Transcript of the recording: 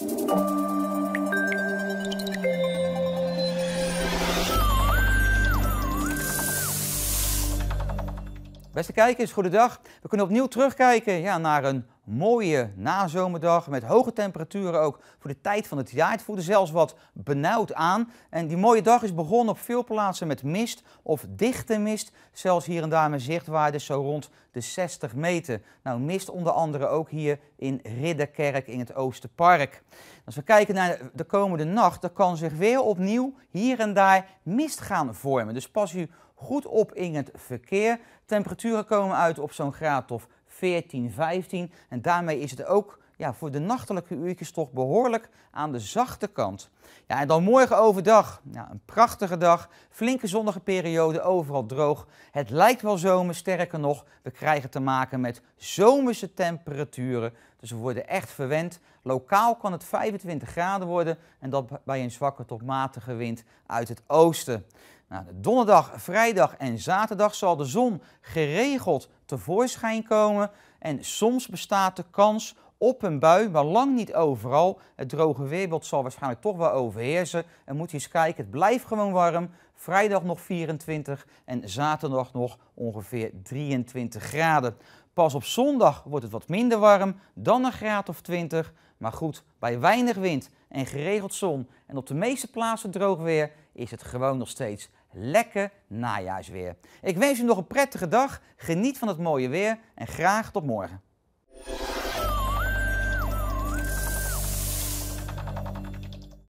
Música Beste kijkers, goedendag. We kunnen opnieuw terugkijken ja, naar een mooie nazomerdag met hoge temperaturen ook voor de tijd van het jaar. Het voelde zelfs wat benauwd aan. En die mooie dag is begonnen op veel plaatsen met mist of dichte mist. Zelfs hier en daar met zichtwaarden zo rond de 60 meter. Nou, mist onder andere ook hier in Ridderkerk in het Oosterpark. Als we kijken naar de komende nacht, dan kan zich weer opnieuw hier en daar mist gaan vormen. Dus pas u goed op in het verkeer. Temperaturen komen uit op zo'n graad of 14, 15. En daarmee is het ook ja, voor de nachtelijke uurtjes toch behoorlijk aan de zachte kant. Ja, en dan morgen overdag. Ja, een prachtige dag. Flinke zonnige periode, overal droog. Het lijkt wel zomer, sterker nog, we krijgen te maken met zomerse temperaturen. Dus we worden echt verwend. Lokaal kan het 25 graden worden en dat bij een zwakke tot matige wind uit het oosten. Nou, de donderdag, vrijdag en zaterdag zal de zon geregeld tevoorschijn komen en soms bestaat de kans op een bui, maar lang niet overal. Het droge weerbeeld zal waarschijnlijk toch wel overheersen. En moet je eens kijken, het blijft gewoon warm. Vrijdag nog 24 en zaterdag nog ongeveer 23 graden. Pas op zondag wordt het wat minder warm, dan een graad of 20. Maar goed, bij weinig wind en geregeld zon. En op de meeste plaatsen droog weer is het gewoon nog steeds lekker najaarsweer. Ik wens u nog een prettige dag, geniet van het mooie weer en graag tot morgen.